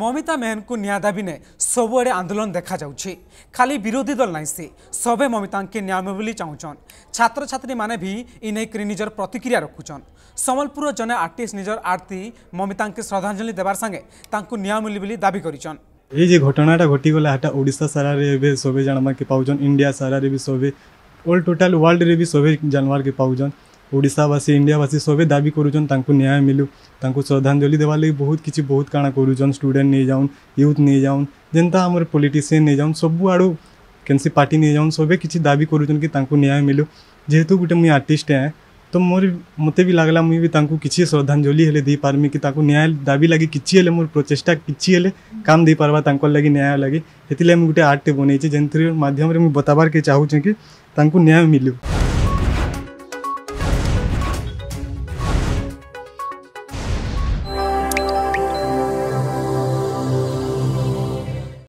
ମମିତା ମେହେନଙ୍କୁ ନ୍ୟାୟ ଦାବି ନେଇ ସବୁଆଡ଼େ ଆନ୍ଦୋଳନ ଦେଖାଯାଉଛି ଖାଲି ବିରୋଧୀ ଦଳ ନାହିଁ ସେ ସବେ ମମିତାଙ୍କେ ନ୍ୟାୟ ମିଳିବ ବୋଲି ଚାହୁଁଛନ୍ ଛାତ୍ରଛାତ୍ରୀମାନେ ବି ଇ ନେଇକରି ନିଜର ପ୍ରତିକ୍ରିୟା ରଖୁଛନ୍ ସମ୍ବଲପୁରର ଜଣେ ଆର୍ଟିଷ୍ଟ ନିଜର ଆର୍ତି ମମିତାଙ୍କେ ଶ୍ରଦ୍ଧାଞ୍ଜଳି ଦେବାର ସାଙ୍ଗେ ତାଙ୍କୁ ନ୍ୟାୟ ମିଳିବ ବୋଲି ଦାବି କରିଛନ୍ এই যে ঘটনাটা ঘটিগলা এটা ওড়িশা সারারে এবে সবে জানবাকে পাউছন ইন্ডিয়া সারারে বি সবে অল টোটাল ওয়ার্ল্ডরে বি সবে জানবারকে পাউছন ओडावासी इंडियावासी सबे दाबी करुचन न्याय मिलू श्रद्धाजलि देवा लगी बहुत किसी बहुत काण करुचन स्टूडेंट नहीं जाऊन यूथ नहीं जाऊन जेनता आम पॉलीटिशियन नहीं जाऊन सबुआड़ कैंसी पार्टी नहीं जाऊन सबे किसी दाबी करुचन कि मिलू जेहेतु गोटे मुई आर्टिस्ट है तो मोर मत भी लगला मुई भी किसी श्रद्धाजलि हेले पार्मी कि न्याय दाबी लगे किसी मोर प्रचेषा किसी काम दे पार्बा लगे न्याय लगे से मुझे गोटे आर्ट बनई मध्यम बताबार के चाहूँ कि न्याय मिलू